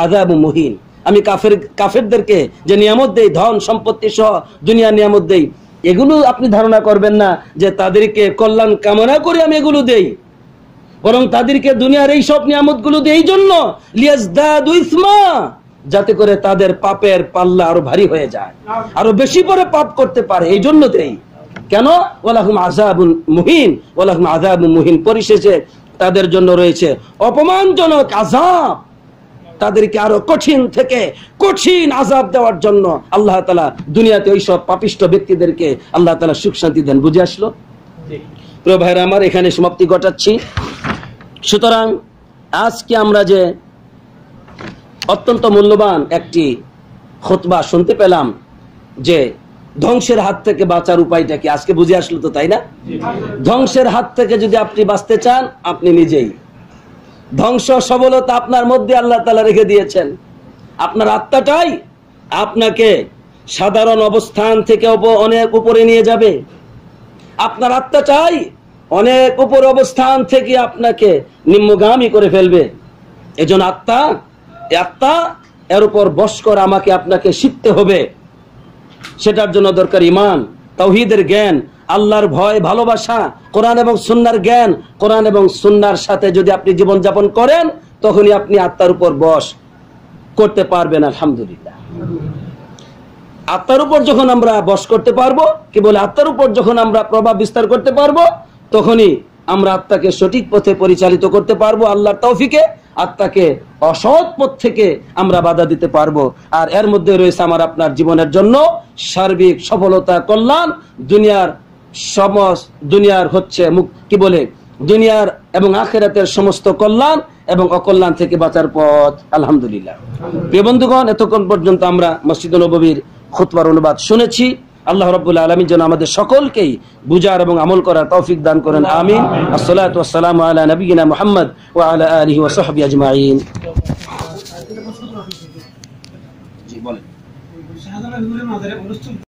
মুহিন আমি কাফের কাফেরদেরকে যে নিয়ামত দেই ধন সম্পত্তি সহ দুনিয়া নিয়ামত দেই এগুলো আপনি ধারণা করবেন না যে তাদেরকে কল্যাণ কামনা করে আমি এগুলো দেই বরং তাদেরকে দুনিয়ার এই সব নিয়ামতগুলো দেই জন্য যাতে করে তাদের পাপের পাল্লা আরো ভারী হয়ে যায় আরো বেশি করে পাপ করতে পারে এই জন্য দেই কেন ওলাহম আজাবুল মুহিন ওলাহম আজাবুল মুহিন পরিশেষে তাদের জন্য রয়েছে অপমানজনক আজাব তাদেরকে আরো কঠিন থেকে কঠিন আজাব দেওয়ার জন্য আল্লাহ তালা দুনিয়াতে ওই সব পাপিষ্ট ব্যক্তিদেরকে আল্লাহ তালা সুখ শান্তি দেন বুঝে আসলো প্রিয় ভাইরা আমার এখানে সমাপ্তি ঘটাচ্ছি সুতরাং আজকে আমরা যে অত্যন্ত মূল্যবান একটি খোতবা শুনতে পেলাম যে ধ্বংসের হাত থেকে বাঁচার উপায়টা কি আজকে বুঝে আসলো তো তাই না ধ্বংসের হাত থেকে যদি আপনি বাঁচতে চান আপনি নিজেই ধ্বংস সবলতা আপনার মধ্যে আল্লাহ তালা রেখে দিয়েছেন আপনার আত্মাটাই আপনাকে সাধারণ অবস্থান থেকে অনেক উপরে নিয়ে যাবে আপনার আত্মাটাই অনেক উপর অবস্থান থেকে আপনাকে নিম্নগামী করে ফেলবে এজন আত্মা আত্মা এর উপর বস আমাকে আপনাকে শিখতে হবে সেটার জন্য দরকার ইমান তাওহিদের জ্ঞান আল্লাহর ভয় ভালোবাসা কোরআন এবং সুন্নার জ্ঞান কোরআন এবং সুন্নার সাথে যদি আপনি জীবনযাপন করেন তখনই আপনি আত্মার উপর বস করতে পারবেন আলহামদুলিল্লাহ আত্মার উপর যখন আমরা বস করতে পারবো কি বলে আত্মার উপর যখন আমরা প্রভাব বিস্তার করতে পারবো তখনই আমরা আত্মাকে সঠিক পথে পরিচালিত করতে পারবো আল্লাহর তৌফিকে আত্মাকে অসৎ পথ থেকে আমরা বাধা দিতে পারবো আর এর মধ্যে রয়েছে আমার আপনার জীবনের জন্য সার্বিক সফলতা কল্যাণ দুনিয়ার সমস্ত দুনিয়ার হচ্ছে কি বলে দুনিয়ার এবং আখেরাতের সমস্ত কল্যাণ এবং অকল্যাণ থেকে বাঁচার পথ আলহামদুলিল্লাহ প্রিয় বন্ধুগণ এতক্ষণ পর্যন্ত আমরা মসজিদ নবীর খুতবার অনুবাদ শুনেছি আল্লাহ রবুল্লা আলমী যেন আমাদের সকলকেই বুজার এবং আমল করার তৌফিক দান করেন আমিন আসসালাম আলা নবীনা মোহাম্মদ ও আলা আলহি ওসাহাবি আজমাইন